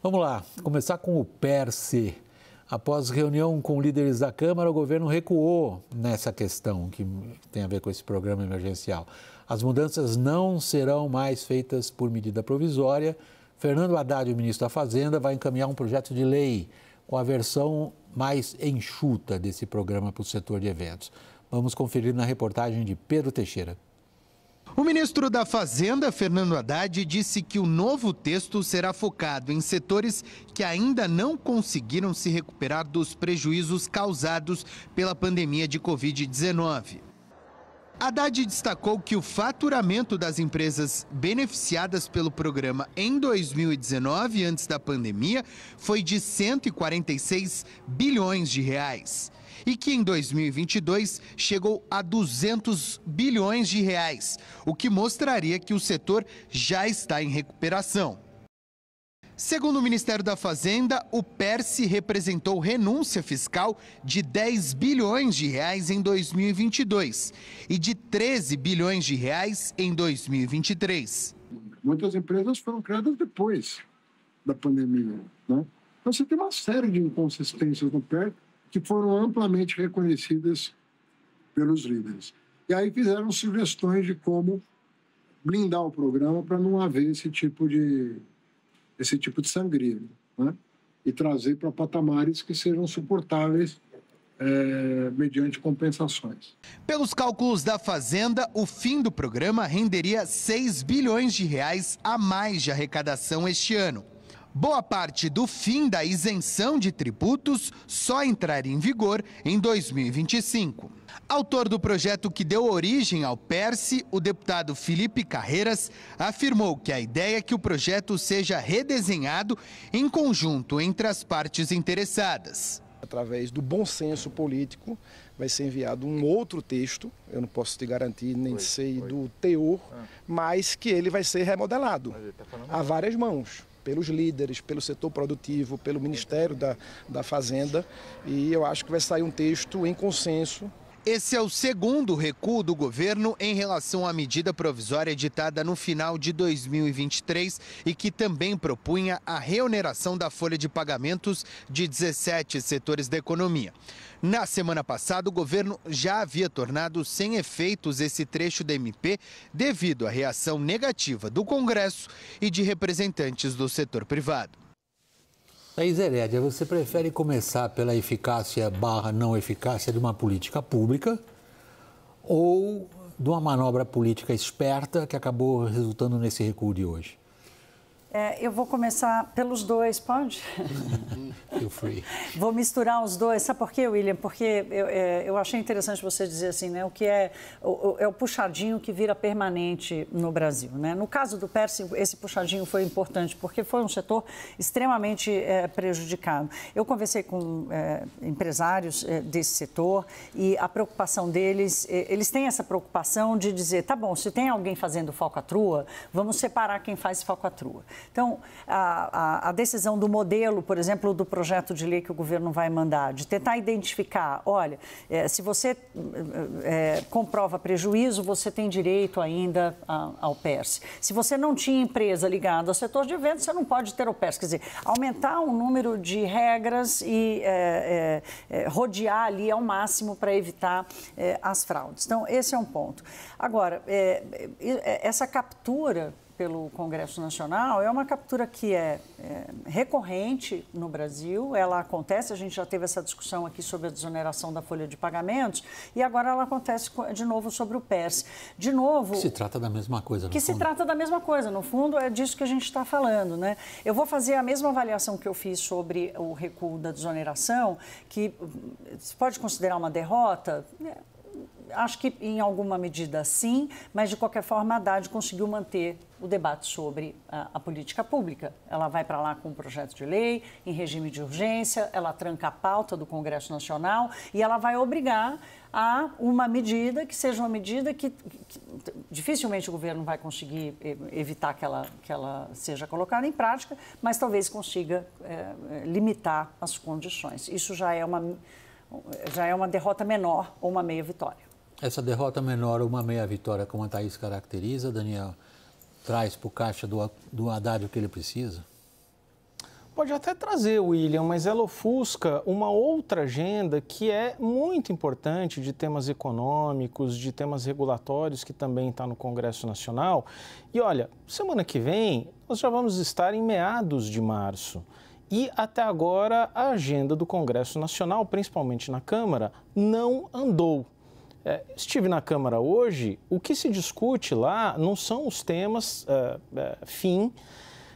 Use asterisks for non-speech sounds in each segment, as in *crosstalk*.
Vamos lá, começar com o Perse. Após reunião com líderes da Câmara, o governo recuou nessa questão que tem a ver com esse programa emergencial. As mudanças não serão mais feitas por medida provisória. Fernando Haddad, o ministro da Fazenda, vai encaminhar um projeto de lei com a versão mais enxuta desse programa para o setor de eventos. Vamos conferir na reportagem de Pedro Teixeira. O ministro da Fazenda, Fernando Haddad, disse que o novo texto será focado em setores que ainda não conseguiram se recuperar dos prejuízos causados pela pandemia de Covid-19. Haddad destacou que o faturamento das empresas beneficiadas pelo programa em 2019, antes da pandemia, foi de 146 bilhões de reais e que em 2022 chegou a 200 bilhões de reais, o que mostraria que o setor já está em recuperação. Segundo o Ministério da Fazenda, o PERSI representou renúncia fiscal de 10 bilhões de reais em 2022 e de 13 bilhões de reais em 2023. Muitas empresas foram criadas depois da pandemia, né? Então você tem uma série de inconsistências no PERSI que foram amplamente reconhecidas pelos líderes. E aí fizeram sugestões de como blindar o programa para não haver esse tipo de esse tipo de sangria, né? E trazer para patamares que sejam suportáveis é, mediante compensações. Pelos cálculos da Fazenda, o fim do programa renderia 6 bilhões de reais a mais de arrecadação este ano boa parte do fim da isenção de tributos só entrará em vigor em 2025. Autor do projeto que deu origem ao PERSE, o deputado Felipe Carreiras afirmou que a ideia é que o projeto seja redesenhado em conjunto entre as partes interessadas. Através do bom senso político, vai ser enviado um outro texto, eu não posso te garantir nem foi, sei foi. do teor, ah. mas que ele vai ser remodelado tá a várias mãos pelos líderes, pelo setor produtivo, pelo Ministério da, da Fazenda. E eu acho que vai sair um texto em consenso esse é o segundo recuo do governo em relação à medida provisória editada no final de 2023 e que também propunha a reoneração da folha de pagamentos de 17 setores da economia. Na semana passada, o governo já havia tornado sem efeitos esse trecho da MP devido à reação negativa do Congresso e de representantes do setor privado. Thaís tá, Herédia, você prefere começar pela eficácia barra não eficácia de uma política pública ou de uma manobra política esperta que acabou resultando nesse recuo de hoje? É, eu vou começar pelos dois, pode? Uhum. Feel free. Vou misturar os dois. Sabe por quê, William? Porque eu, é, eu achei interessante você dizer assim, né? O que é o, é o puxadinho que vira permanente no Brasil, né? No caso do Pérsia, esse puxadinho foi importante porque foi um setor extremamente é, prejudicado. Eu conversei com é, empresários é, desse setor e a preocupação deles, é, eles têm essa preocupação de dizer, tá bom, se tem alguém fazendo falcatrua, vamos separar quem faz falcatrua. Então, a, a, a decisão do modelo, por exemplo, do projeto de lei que o governo vai mandar, de tentar identificar, olha, é, se você é, é comprova prejuízo, você tem direito ainda a, ao PERS. Se você não tinha empresa ligada ao setor de eventos, você não pode ter o PERS. Quer dizer, aumentar o número de regras e é, é, é rodear ali ao máximo para evitar as fraudes. Então, esse é um ponto. Agora, essa captura pelo Congresso Nacional é uma captura que é, é, recorrente no Brasil, ela acontece, a gente já teve essa discussão aqui sobre a desoneração da folha de pagamentos, e agora ela acontece de novo sobre o PES. De novo. Que se trata da mesma coisa, no Que fundo. se trata da mesma coisa, no fundo é disso que a gente está falando, né? Eu vou fazer a mesma avaliação que eu fiz sobre o recuo da desoneração, que hum, se pode considerar uma derrota? É acho que em alguma medida sim, mas de qualquer forma a Haddad conseguiu manter o debate sobre a, a política pública. Ela vai para lá com um projeto de lei, em regime de urgência, ela tranca a pauta do Congresso Nacional e ela vai obrigar a uma medida que seja uma medida que, que, dificilmente o governo vai conseguir eh, evitar que ela, que ela seja colocada em prática, mas talvez consiga é, limitar as condições. Isso já é uma, já é uma derrota menor ou uma meia vitória. Essa derrota menor, uma meia vitória, como a Thaís caracteriza, Daniel, traz para o caixa do, do Haddad o que ele precisa? Pode até trazer, William, mas ela ofusca uma outra agenda que é muito importante de temas econômicos, de temas regulatórios, que também está no Congresso Nacional. E olha, semana que vem nós já vamos estar em meados de março. E até agora a agenda do Congresso Nacional, principalmente na Câmara, não andou. É, estive na Câmara hoje, o que se discute lá não são os temas é, é fim,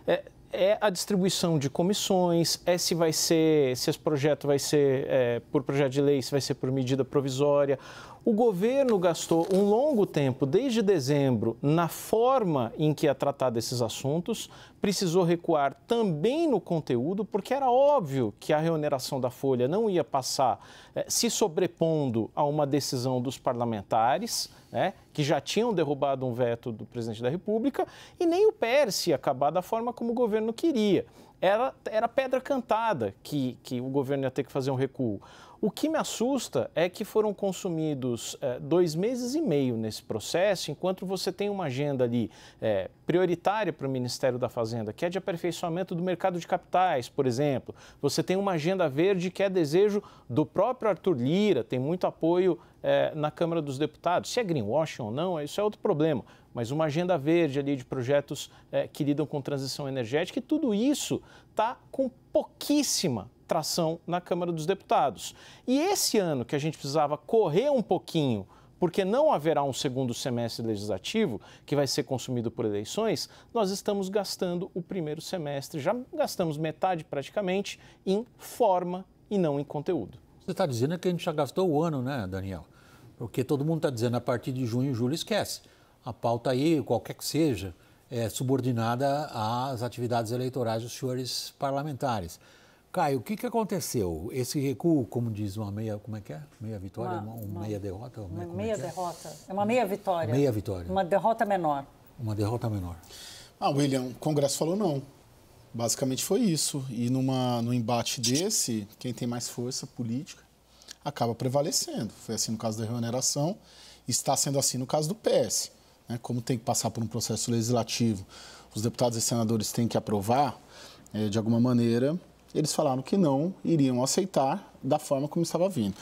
é, é a distribuição de comissões, é se vai ser, se esse projeto vai ser é, por projeto de lei, se vai ser por medida provisória, o governo gastou um longo tempo, desde dezembro, na forma em que ia é tratar desses assuntos, precisou recuar também no conteúdo, porque era óbvio que a reoneração da Folha não ia passar eh, se sobrepondo a uma decisão dos parlamentares, né, que já tinham derrubado um veto do presidente da República, e nem o PERS ia acabar da forma como o governo queria. Era, era pedra cantada que, que o governo ia ter que fazer um recuo. O que me assusta é que foram consumidos é, dois meses e meio nesse processo, enquanto você tem uma agenda ali é, prioritária para o Ministério da Fazenda, que é de aperfeiçoamento do mercado de capitais, por exemplo. Você tem uma agenda verde que é desejo do próprio Arthur Lira, tem muito apoio é, na Câmara dos Deputados. Se é greenwashing ou não, isso é outro problema. Mas uma agenda verde ali de projetos é, que lidam com transição energética e tudo isso está com pouquíssima tração na Câmara dos Deputados. E esse ano que a gente precisava correr um pouquinho porque não haverá um segundo semestre legislativo que vai ser consumido por eleições, nós estamos gastando o primeiro semestre, já gastamos metade praticamente em forma e não em conteúdo. Você está dizendo que a gente já gastou o ano, né, Daniel? Porque todo mundo está dizendo a partir de junho, e julho, esquece. A pauta aí, qualquer que seja, é subordinada às atividades eleitorais dos senhores parlamentares. Caio, o que, que aconteceu? Esse recuo, como diz uma meia, como é que é? Meia vitória, uma, uma, uma meia derrota? Uma meia é, é derrota. É? uma meia vitória. Meia vitória. Uma derrota menor. Uma derrota menor. Ah, William, o Congresso falou não. Basicamente foi isso. E numa, num embate desse, quem tem mais força política acaba prevalecendo. Foi assim no caso da remuneração, está sendo assim no caso do PS. Né? Como tem que passar por um processo legislativo, os deputados e senadores têm que aprovar, é, de alguma maneira, eles falaram que não iriam aceitar da forma como estava vindo.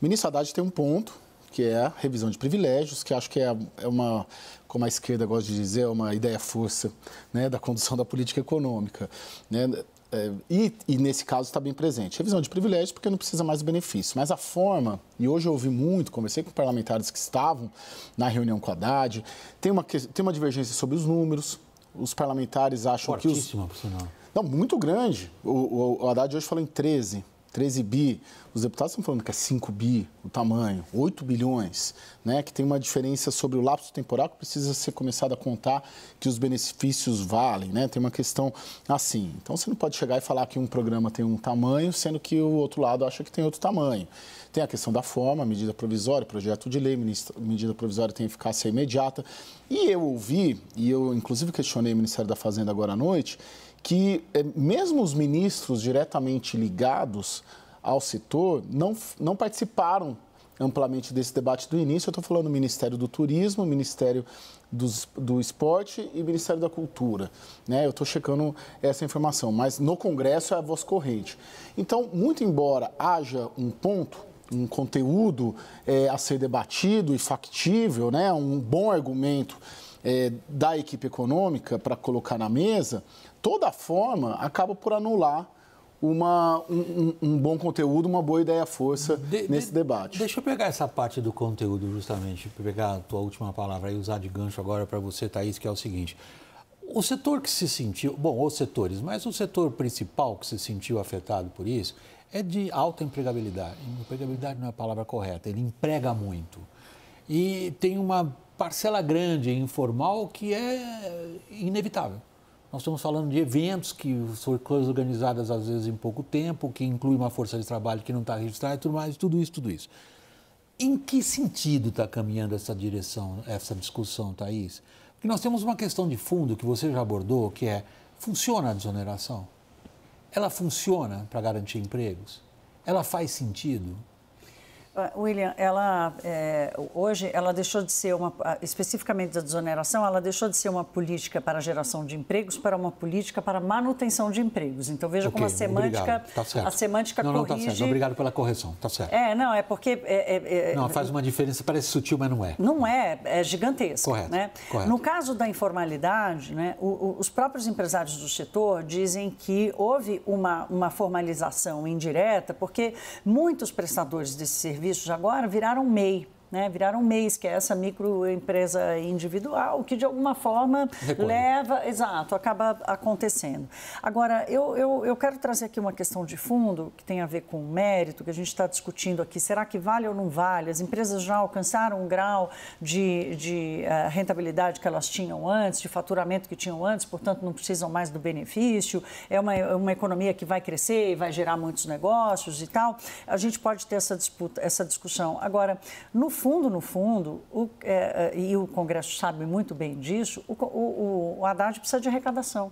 O ministro Haddad tem um ponto, que é a revisão de privilégios, que acho que é, é uma, como a esquerda gosta de dizer, é uma ideia força né, da condução da política econômica. Né? É, e, e, nesse caso está bem presente. Revisão de privilégios, porque não precisa mais benefício. Mas a forma, e hoje eu ouvi muito, conversei com parlamentares que estavam na reunião com a Haddad, tem uma, tem uma divergência sobre os números. Os parlamentares acham Fortíssima, que os. Por sinal não, muito grande. O, o, o Haddad hoje falou em 13. 13 bi, os deputados estão falando que é 5 bi o tamanho, 8 bilhões, né? que tem uma diferença sobre o lapso temporal que precisa ser começado a contar que os benefícios valem, né? tem uma questão assim. Então você não pode chegar e falar que um programa tem um tamanho, sendo que o outro lado acha que tem outro tamanho. Tem a questão da forma, medida provisória, projeto de lei, medida provisória tem eficácia imediata. E eu ouvi, e eu inclusive questionei o Ministério da Fazenda agora à noite, que eh, mesmo os ministros diretamente ligados ao setor não, não participaram amplamente desse debate do início. Eu estou falando do Ministério do Turismo, Ministério dos, do Esporte e Ministério da Cultura. Né? Eu estou checando essa informação, mas no Congresso é a voz corrente. Então, muito embora haja um ponto um conteúdo é, a ser debatido e factível, né? um bom argumento é, da equipe econômica para colocar na mesa, toda forma acaba por anular uma, um, um, bom conteúdo, uma boa ideia força de, nesse de, debate. Deixa eu pegar essa parte do conteúdo, justamente, pegar a tua última palavra e usar de gancho agora para você, Thaís, que é o seguinte. O setor que se sentiu, bom, os setores, mas o setor principal que se sentiu afetado por isso é de alta empregabilidade. Empregabilidade não é a palavra correta, ele emprega muito. E tem uma parcela grande informal que é inevitável. Nós estamos falando de eventos que são coisas organizadas às vezes em pouco tempo, que inclui uma força de trabalho que não está registrada e tudo mais, tudo isso, tudo isso. Em que sentido está caminhando essa direção, essa discussão, Thaís? Porque nós temos uma questão de fundo que você já abordou, que é, funciona a desoneração? Ela funciona para garantir empregos? Ela faz sentido? Ah, William, ela é, hoje ela deixou de ser uma ah, especificamente da desoneração, ela deixou de ser uma política para geração de empregos para uma política para manutenção de empregos. Então veja okay, como a semântica tá a semântica não, não, tá corrige. certo. Obrigado pela correção, Está certo? É, não é porque é, é, é, não faz uma diferença parece sutil, mas não é. Não é, é gigantesca. Correto. Né? correto. No caso da informalidade, né, os próprios empresários do setor dizem que houve uma, uma formalização indireta porque muitos prestadores desse serviço agora viraram MEI né? viraram mês que é essa microempresa individual, que de alguma forma leva, exato, acaba acontecendo. Agora, eu, eu, eu quero trazer aqui uma questão de fundo que tem a ver com mérito, que a gente está discutindo aqui, será que vale ou não vale? As empresas já alcançaram um grau de, de uh, rentabilidade que elas tinham antes, de faturamento que tinham antes, portanto não precisam mais do benefício, é uma, é uma economia que vai crescer e vai gerar muitos negócios e tal. A gente pode ter essa disputa, essa discussão. Agora, no fundo, fundo, no fundo, o, é, é, e o Congresso sabe muito bem disso, o, o, o Haddad precisa de arrecadação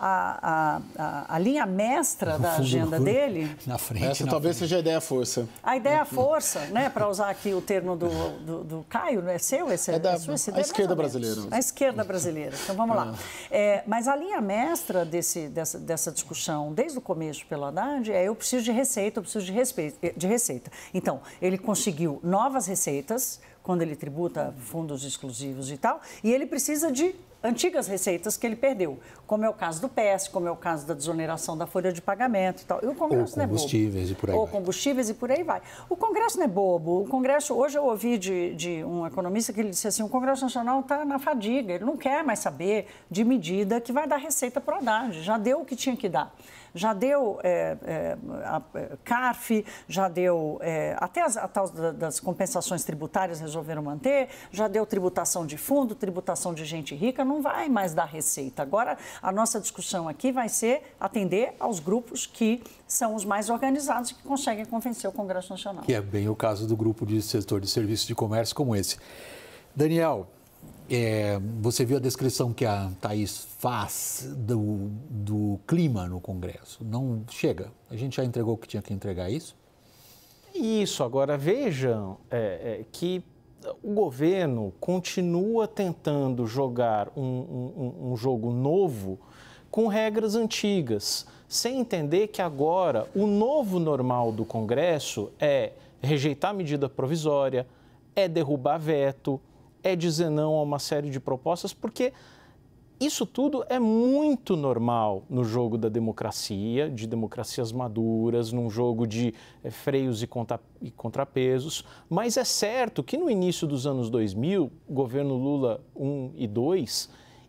a, a, a linha mestra da agenda dele. Na frente. Essa na talvez frente. seja a ideia força. A ideia é força, né? Para usar aqui o termo do, do, do Caio, não é seu? Esse, é da é sua, esse a ideia, esquerda brasileira. A esquerda brasileira. Então vamos lá. É. é, mas a linha mestra desse, dessa, dessa discussão, desde o começo pelo Haddad, é eu preciso de receita, eu preciso de, respeito, eh, de receita. Então, ele conseguiu novas receitas quando ele tributa fundos exclusivos e tal, e ele precisa de antigas receitas que ele perdeu, como é o caso do PES, como é o caso da desoneração da folha de pagamento e tal. E o Congresso Ou é combustíveis é e por aí Ou vai. combustíveis e por aí vai. O Congresso não é bobo. O Congresso, hoje eu ouvi de, de um economista que ele disse assim, o Congresso Nacional está na fadiga, ele não quer mais saber de medida que vai dar receita para o Haddad, já deu o que tinha que dar. Já deu é, é, a é, CARF, já deu é, até as, tal das compensações tributárias resolveram manter, já deu tributação de fundo, tributação de gente rica, não vai mais dar receita. Agora, a nossa discussão aqui vai ser atender aos grupos que são os mais organizados e que conseguem convencer o Congresso Nacional. Que é bem o caso do grupo de setor de serviços de comércio como esse. Daniel, é, você viu a descrição que a Thaís faz do, do clima no Congresso. Não chega. A gente já entregou o que tinha que entregar, é isso? Isso. Agora, vejam é, é, que o governo continua tentando jogar um, um, um jogo novo com regras antigas, sem entender que agora o novo normal do Congresso é rejeitar medida provisória, é derrubar veto é dizer não a uma série de propostas, porque isso tudo é muito normal no jogo da democracia, de democracias maduras, num jogo de é, freios e, contra, e, contrapesos. Mas é certo que no início dos anos 2000, governo Lula 1 e 2,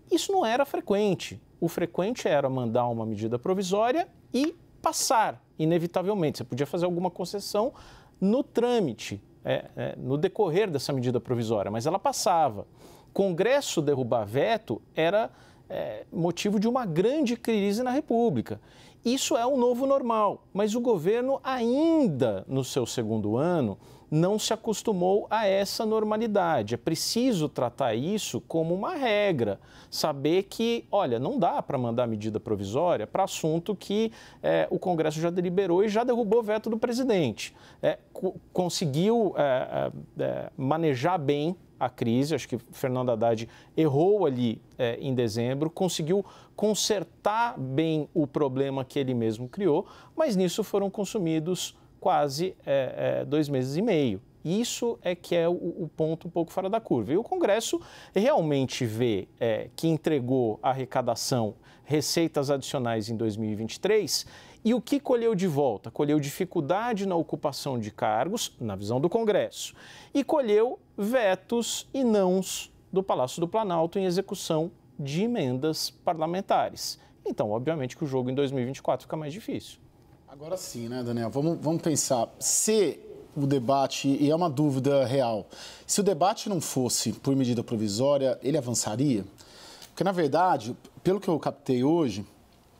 isso não era frequente. O frequente era mandar uma medida provisória e passar, inevitavelmente. Você podia fazer alguma concessão no trâmite é, é, no decorrer dessa medida provisória, mas ela passava. Congresso derrubar veto era é, motivo de uma grande crise na República. Isso é o um novo normal, mas o governo ainda no seu segundo ano não se acostumou a essa normalidade. É preciso tratar isso como uma regra, saber que, olha, não dá para mandar medida provisória para assunto que é, o Congresso já deliberou e já derrubou o veto do presidente. É, co conseguiu é, é, é, manejar bem a crise, acho que Fernando Haddad errou ali é, em dezembro, conseguiu consertar bem o problema que ele mesmo criou, mas nisso foram consumidos quase é, é, dois meses e meio. Isso é que é o, o, ponto um pouco fora da curva. E o Congresso realmente vê é, que entregou a arrecadação receitas adicionais em 2023 e o que colheu de volta? Colheu dificuldade na ocupação de cargos, na visão do Congresso, e colheu vetos e nãos do Palácio do Planalto em execução de emendas parlamentares. Então, obviamente que o jogo em 2024 fica mais difícil. Agora sim, né, Daniel? Vamos, vamos pensar. Se o debate, e é uma dúvida real, se o debate não fosse por medida provisória, ele avançaria? Porque, na verdade, pelo que eu captei hoje,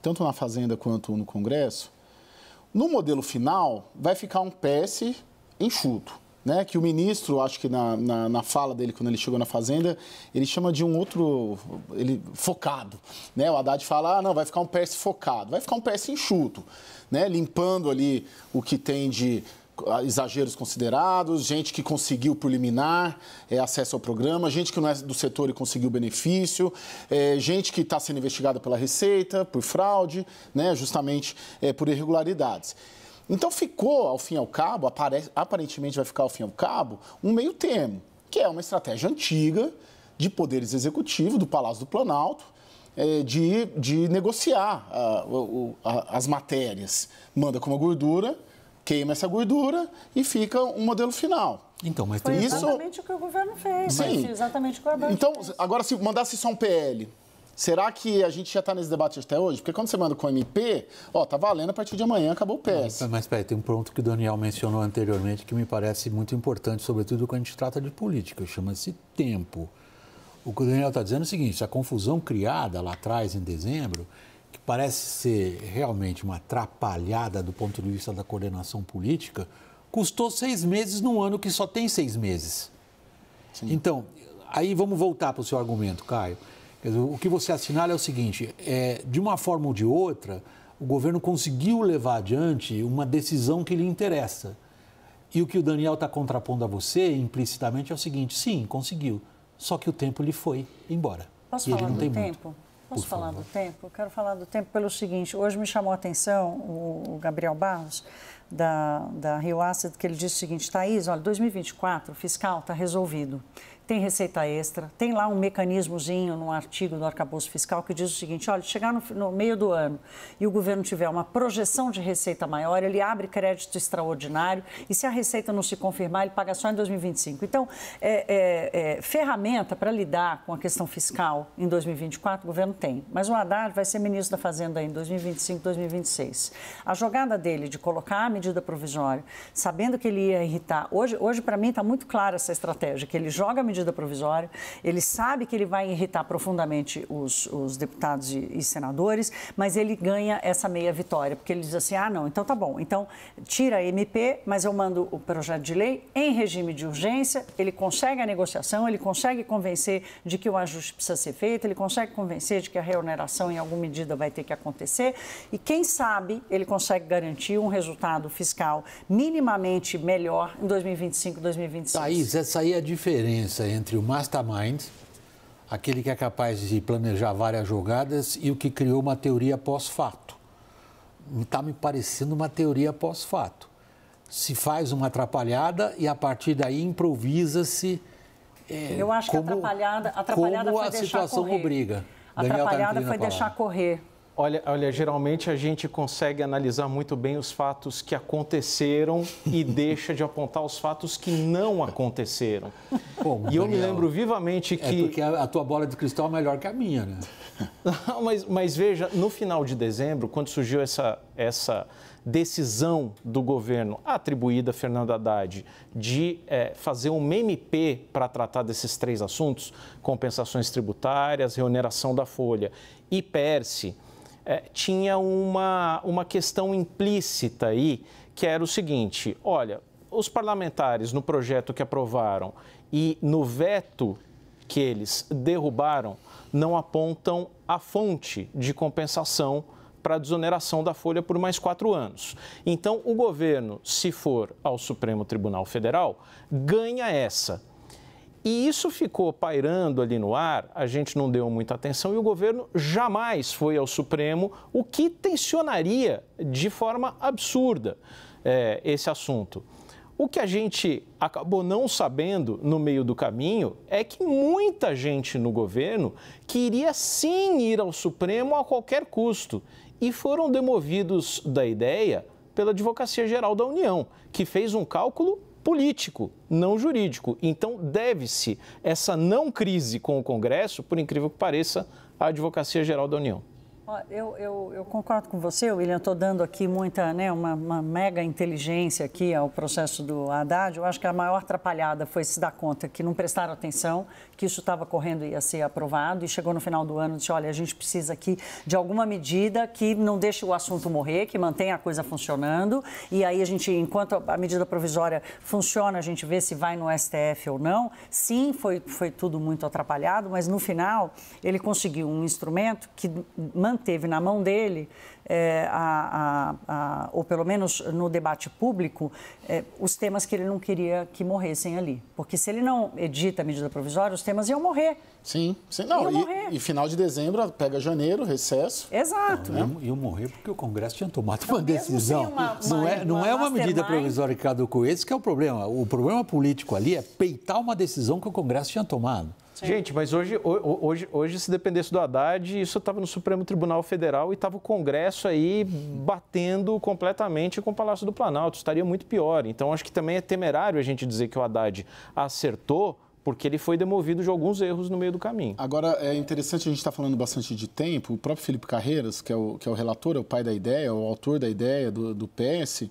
tanto na Fazenda quanto no Congresso, no modelo final vai ficar um PS enxuto né, que o ministro, acho que na, na, na, fala dele quando ele chegou na Fazenda, ele chama de um outro. ele focado. Né? O Haddad fala: ah, não, vai ficar um PS focado, vai ficar um PS enxuto, né? limpando ali o que tem de ah, exageros considerados, gente que conseguiu por liminar é, eh, acesso ao programa, gente que não é do setor e conseguiu benefício, é, gente que está sendo investigada pela Receita por fraude, né, justamente é, por irregularidades. Então ficou, ao fim e ao cabo, aparentemente vai ficar ao fim e ao cabo, um meio termo, que é uma estratégia antiga de poderes executivos do Palácio do Planalto, eh, de, de negociar a, ah, a, as matérias. Manda com uma gordura, queima essa gordura e fica um modelo final. Então, mas Foi exatamente isso... o que o governo fez. Sim. Exatamente o que o Então, fez. agora se mandasse só um PL, Será que a gente já está nesse debate até hoje? Porque quando você manda com o MP, ó, tá valendo a partir de amanhã, acabou o PS. Mas peraí, tem um ponto que o Daniel mencionou anteriormente que me parece muito importante, sobretudo quando a gente trata de política, chama-se tempo. O que o Daniel está dizendo é o seguinte: a confusão criada lá atrás, em dezembro, que parece ser realmente uma atrapalhada do ponto de vista da coordenação política, custou seis meses num ano que só tem seis meses. Sim. Então, aí vamos voltar para o seu argumento, Caio. Dizer, o que você assinala é o seguinte: é, de uma forma ou de outra, o governo conseguiu levar adiante uma decisão que lhe interessa. E o que o Daniel está contrapondo a você, implicitamente, é o seguinte: sim, conseguiu. Só que o tempo lhe foi embora. Posso e falar ele não do tem tempo? Muito. Posso Por falar favor. do tempo? Eu quero falar do tempo pelo seguinte: hoje me chamou a atenção o Gabriel Barros, da, da Rio Acid, que ele disse o seguinte: Thaís, olha, 2024, o fiscal está resolvido tem receita extra, tem lá um mecanismozinho no artigo do arcabouço fiscal que diz o seguinte: olha, chegar no, no, meio do ano e o governo tiver uma projeção de receita maior, ele abre crédito extraordinário e se a receita não se confirmar, ele paga só em 2025. Então, é, é, é, ferramenta para lidar com a questão fiscal em 2024, o governo tem. Mas o Haddad vai ser ministro da Fazenda em 2025, 2026. A jogada dele de colocar a medida provisória, sabendo que ele ia irritar. Hoje, hoje para mim, está muito clara essa estratégia, que ele joga a medida medida provisória, ele sabe que ele vai irritar profundamente os, os deputados e, e senadores, mas ele ganha essa meia vitória, porque ele diz assim: ah, não, então tá bom, então tira a MP, mas eu mando o projeto de lei em regime de urgência, ele consegue a negociação, ele consegue convencer de que o ajuste precisa ser feito, ele consegue convencer de que a reoneração em alguma medida vai ter que acontecer e quem sabe ele consegue garantir um resultado fiscal minimamente melhor em 2025, 2026. Thaís, essa aí é a diferença diferença entre o mastermind, aquele que é capaz de planejar várias jogadas, e o que criou uma teoria pós-fato. Está me parecendo uma teoria pós-fato. Se faz uma atrapalhada e a partir daí improvisa-se. É, Eu acho como, que atrapalhada, atrapalhada como a situação correr. obriga. Daniel atrapalhada foi deixar correr Olha, olha, geralmente a gente consegue analisar muito bem os fatos que aconteceram e *laughs* deixa de apontar os fatos que não aconteceram. e eu me lembro vivamente é que. É porque a tua bola de cristal é melhor que a minha, né? *laughs* não, mas, mas veja, no final de dezembro, quando surgiu essa, essa decisão do governo atribuída a Fernando Haddad de é, fazer um MP para tratar desses três assuntos, compensações tributárias, reoneração da folha e PERSE é, tinha uma, uma questão implícita aí, que era o seguinte: olha, os parlamentares no projeto que aprovaram e no veto que eles derrubaram não apontam a fonte de compensação para a desoneração da folha por mais quatro anos. Então, o governo, se for ao Supremo Tribunal Federal, ganha essa e isso ficou pairando ali no ar, a gente não deu muita atenção e o governo jamais foi ao Supremo, o que tensionaria de forma absurda é, esse assunto. O que a gente acabou não sabendo no meio do caminho é que muita gente no governo queria sim ir ao Supremo a qualquer custo e foram demovidos da ideia pela Advocacia Geral da União, que fez um cálculo político, não jurídico. Então, deve-se essa não crise com o Congresso, por incrível que pareça, à Advocacia Geral da União. Eu, eu, eu, concordo com você, William. Estou dando aqui muita, né, uma, uma, mega inteligência aqui ao processo do Haddad. Eu acho que a maior atrapalhada foi se dar conta que não prestaram atenção, que isso estava correndo e ia ser aprovado. E chegou no final do ano e disse: olha, a gente precisa aqui de alguma medida que não deixe o assunto morrer, que mantenha a coisa funcionando. E aí a gente, enquanto a medida provisória funciona, a gente vê se vai no STF ou não. Sim, foi, foi tudo muito atrapalhado, mas no final ele conseguiu um instrumento que mantém manteve na mão dele, é, a, a, a, ou pelo menos no debate público, é, os temas que ele não queria que morressem ali. Porque se ele não edita a medida provisória, os temas iam morrer. Sim, sim. Não, e, morrer. e, final de dezembro, pega janeiro, recesso. Exato. Não, né? iam, morrer porque o Congresso tinha tomado uma decisão. Uma, uma, não é, não uma é uma medida provisória que caducou esse que é o problema. O problema político ali é peitar uma decisão que o Congresso tinha tomado. Sim. Gente, mas hoje, hoje, hoje, se dependesse do Haddad, isso estava no Supremo Tribunal Federal e estava o Congresso aí batendo completamente com o Palácio do Planalto. Estaria muito pior. Então, acho que também é temerário a gente dizer que o Haddad acertou porque ele foi demovido de alguns erros no meio do caminho. Agora, é interessante, a gente está falando bastante de tempo. O próprio Felipe Carreiras, que é o, que é o relator, é o pai da ideia, é o autor da ideia do, do PS...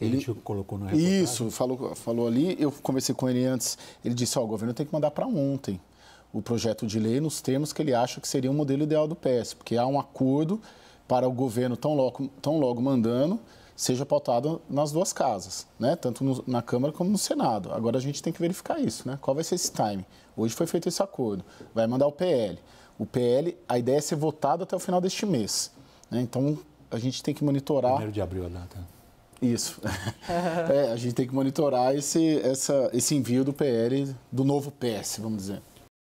Ele, ele colocou no reportagem. Isso, falou, falou ali. Eu conversei com ele antes. Ele disse, ó, oh, o governo tem que mandar para ontem o projeto de lei nos termos que ele acha que seria o um modelo ideal do PS, porque há um acordo para o governo tão logo, tão logo mandando seja pautado nas duas casas, né? tanto no, na Câmara como no Senado. Agora a gente tem que verificar isso, né? qual vai ser esse time. Hoje foi feito esse acordo, vai mandar o PL. O PL, a ideia é ser votado até o final deste mês. Né? Então a gente tem que monitorar... Primeiro de abril é a data. Isso. *laughs* é, a gente tem que monitorar esse, essa, esse envio do PL, do novo PS, vamos dizer.